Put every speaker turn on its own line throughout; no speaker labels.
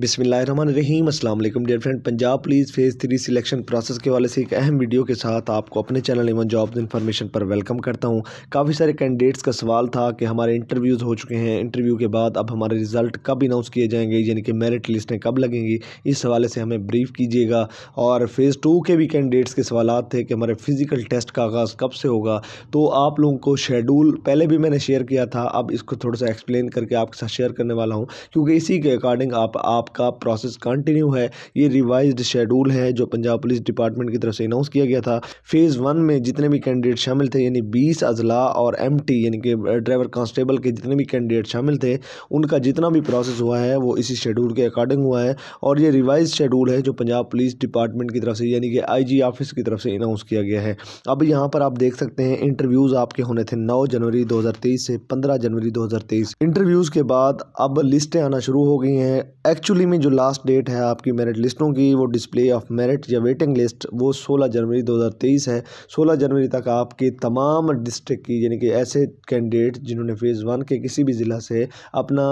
बिसमीम असल dear friend Punjab police phase three selection process के वाले से एक अहम वीडियो के साथ आपको अपने चैनल एवं जॉब इन्फॉर्मेशन पर वेलकम करता हूं काफ़ी सारे कैंडिडेट्स का सवाल था कि हमारे इंटरव्यूज़ हो चुके हैं इंटरव्यू के बाद अब हमारे रिज़ल्ट कब अनाउंस किए जाएंगे यानी कि मेरिट लिस्टें कब लगेंगी इस हवाले से हमें ब्रीफ कीजिएगा और फेज़ टू के भी कैंडिडेट्स के सवाल थे कि हमारे फ़िज़िकल टेस्ट का आगाज़ कब से होगा तो आप लोगों को शेड्यूल पहले भी मैंने शेयर किया था अब इसको थोड़ा सा एक्सप्लेन करके आपके साथ शेयर करने वाला हूँ क्योंकि इसी के अकॉर्डिंग आप आपका प्रोसेस कंटिन्यू है ये रिवाइज शेड्यूल है जो पंजाब पुलिस डिपार्टमेंट की तरफ से अनाउंस किया गया था फेज़ वन में जितने भी कैंडिडेट शामिल थे यानी बीस अजला और एम यानी कि ड्राइवर कांस्टेबल के जितने भी कैंडिडेट शामिल थे उनका जितना भी प्रोसेस हुआ है वो इसी शेड्यूल के अकॉर्डिंग हुआ है और ये रिवाइज शेड्यूल है जो पंजाब पुलिस डिपार्टमेंट की तरफ से यानी कि आईजी ऑफिस की तरफ से अनाउंस किया गया है अब यहाँ पर आप देख सकते हैं इंटरव्यूज़ आपके होने थे 9 जनवरी 2023 से 15 जनवरी 2023 इंटरव्यूज़ के बाद अब लिस्टें आना शुरू हो गई हैं एक्चुअल एक्चुअली में जो लास्ट डेट है आपकी मेरिट लिस्टों की वो डिस्प्ले ऑफ मेरिट या वेटिंग लिस्ट वो 16 जनवरी 2023 है 16 जनवरी तक आपके तमाम डिस्ट्रिक्ट की यानी कि ऐसे कैंडिडेट जिन्होंने फ़ेज़ वन के किसी भी ज़िला से अपना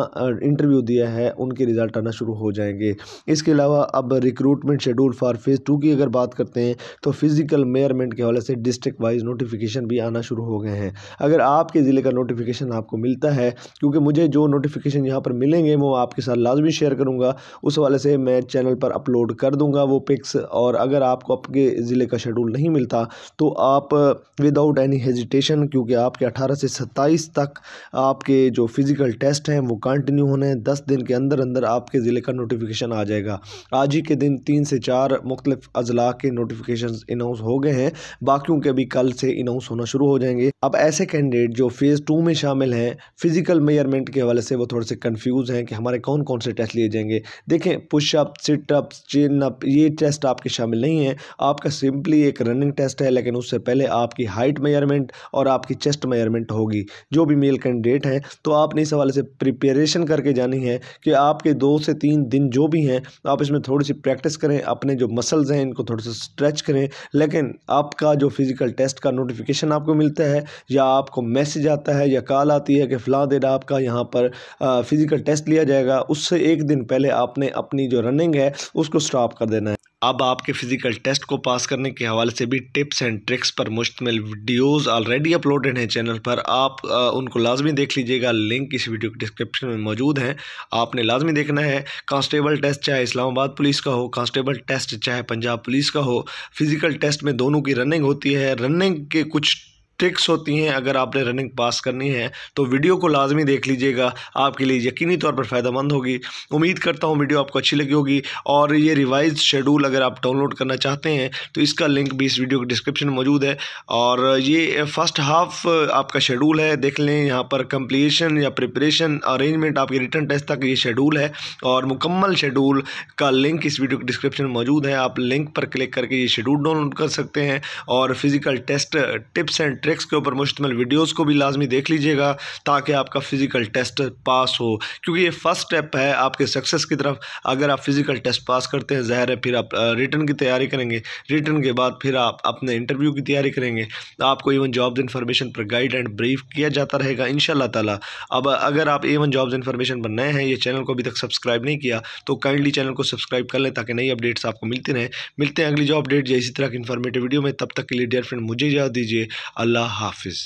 इंटरव्यू दिया है उनके रिज़ल्ट आना शुरू हो जाएंगे इसके अलावा अब recruitment schedule for phase two की अगर बात करते हैं तो फिज़िकल मेयरमेंट के हवाले से डिस्ट्रिक्ट वाइज नोटिफिकेशन भी आना शुरू हो गए हैं अगर आपके ज़िले का नोटिफिकेशन आपको मिलता है क्योंकि मुझे जो नोटिफिकेशन यहाँ पर मिलेंगे वो आपके साथ लाजमी शेयर करूँगा होगा उस वाले से मैं चैनल पर अपलोड कर दूंगा वो पिक्स और अगर आपको आपके ज़िले का शेड्यूल नहीं मिलता तो आप विदाउट एनी हेजिटेशन क्योंकि आपके अठारह से सत्ताईस तक आपके जो फ़िज़िकल टेस्ट हैं वो कंटिन्यू होने हैं दस दिन के अंदर अंदर आपके ज़िले का नोटिफिकेशन आ जाएगा आज ही के दिन तीन से चार मुख्तफ अजला के नोटिफिकेशन अनाउंस हो गए हैं बाकियों के भी कल से इनाउंस होना शुरू हो जाएंगे अब ऐसे कैंडिडेट जो फ़ेज़ टू में शामिल हैं फिज़िकल मेयरमेंट के हवाले से वो थोड़े से कन्फ्यूज़ हैं कि हमारे कौन कौन से टेस्ट लिए जाएंगे करेंगे देखें पुशअप सिटअप चिन अप ये टेस्ट आपके शामिल नहीं है आपका सिंपली एक रनिंग टेस्ट है लेकिन उससे पहले आपकी हाइट मेजरमेंट और आपकी चेस्ट मेजरमेंट होगी जो भी मेल कैंडिडेट हैं तो आपने इस हवाले से प्रिपेरेशन करके जानी है कि आपके दो से तीन दिन जो भी हैं आप इसमें थोड़ी सी प्रैक्टिस करें अपने जो मसल्स हैं इनको थोड़ा सा स्ट्रेच करें लेकिन आपका जो फिज़िकल टेस्ट का नोटिफिकेशन आपको मिलता है या आपको मैसेज आता है या कॉल आती है कि फ़लाँ दिन आपका यहाँ पर फ़िज़िकल टेस्ट लिया जाएगा उससे एक दिन पहले पहले आपने अपनी जो रनिंग है उसको स्टॉप कर देना है अब आपके फ़िज़िकल टेस्ट को पास करने के हवाले से भी टिप्स एंड ट्रिक्स पर मुश्तमिल वीडियोस ऑलरेडी अपलोडेड हैं चैनल पर आप आ, उनको लाजमी देख लीजिएगा लिंक इस वीडियो के डिस्क्रिप्शन में मौजूद हैं आपने लाजमी देखना है कांस्टेबल टेस्ट चाहे इस्लामाबाद पुलिस का हो कांस्टेबल टेस्ट चाहे पंजाब पुलिस का हो फिज़िकल टेस्ट में दोनों की रनिंग होती है रनिंग के कुछ ट्रिक्स होती हैं अगर आपने रनिंग पास करनी है तो वीडियो को लाजमी देख लीजिएगा आपके लिए यकीनी तौर पर फ़ायदेमंद होगी उम्मीद करता हूँ वीडियो आपको अच्छी लगी होगी और ये रिवाइज शेड्यूल अगर आप डाउनलोड करना चाहते हैं तो इसका लिंक भी इस वीडियो के डिस्क्रिप्शन में मौजूद है और ये फर्स्ट हाफ आपका शेड्यूल है देख लें यहाँ पर कंप्लीशन या प्रिपरेशन अरेंजमेंट आपके रिटर्न टेस्ट तक ये शेड्यूल है और मुकम्मल शेड्यूल का लिंक इस वीडियो के डिस्क्रिप्शन में मौजूद है आप लिंक पर क्लिक करके ये शेड्यूल डाउनलोड कर सकते हैं और physical test tips and tricks के ऊपर मुश्तमल वीडियोज़ को भी लाजमी देख लीजिएगा ताकि आपका फ़िज़िकल टेस्ट पास हो क्योंकि ये फ़र्स्ट स्टेप है आपके सक्सेस की तरफ अगर आप फ़िज़िकल टेस्ट पास करते हैं ज़ाहिर है फिर आप रिटर्न की तैयारी करेंगे रिटर्न के बाद फिर आप अपने इंटरव्यू की तैयारी करेंगे आपको इवन जॉब इन्फॉर्मेशन पर गाइड एंड ब्रीफ किया जाता रहेगा इन ताला अब अगर आप इवन जॉब्स इन्फॉर्मेशन पर नए हैं ये चैनल को अभी तक सब्सक्राइब नहीं किया तो काइंडली चैनल को सब्सक्राइब कर लें ताकि नई अपडेट्स आपको मिलती रहे मिलते हैं अगली जो अपडेट या इसी तरह की इन्फॉर्मेटिव वीडियो में तब तक के लिए डियर फ्रेंड मुझे याद दीजिए अल्लाह আল্লাহ হাফিজ